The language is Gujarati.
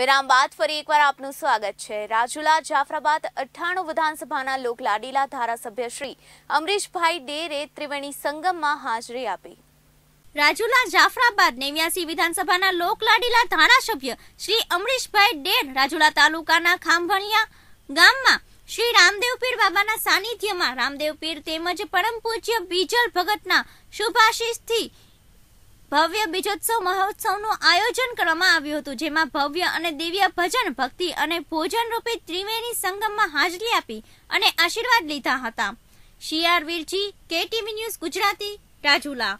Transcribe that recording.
વિરામ બાદ ફરી એકવાર આપનું સ્વાગત છે રાજુલા જાફરાબાદ અઠ્ઠાણું વિધાનસભાના લોકલાડીલા ધારાસભ્ય શ્રી અમરીશભાઈ ડેરે ત્રિવેણી સંગમમાં હાજરી આપી રાજુલા જાફરાબાદ નેવ્યાસી વિધાનસભાના લોકલાડીલા ધારાસભ્ય શ્રી અમરીશભાઈ ડેર રાજુલા તાલુકાના ખાંભણિયા ગામમાં શ્રી રામદેવપીર બાબાના સાનિધ્યમાં રામદેવપીર તેમજ પરમ પૂજ્ય બીજલ ભગતના શુભાશીષથી ભવ્ય બીજોત્સવ મહોત્સવનું આયોજન કરવામાં આવ્યું હતું જેમાં ભવ્ય અને દિવ્ય ભજન ભક્તિ અને ભોજન રૂપે ત્રિવેણી સંગમમાં હાજરી આપી અને આશીર્વાદ લીધા હતા શિયાર વીરજી કેટીવી ન્યૂઝ ગુજરાતી રાજુલા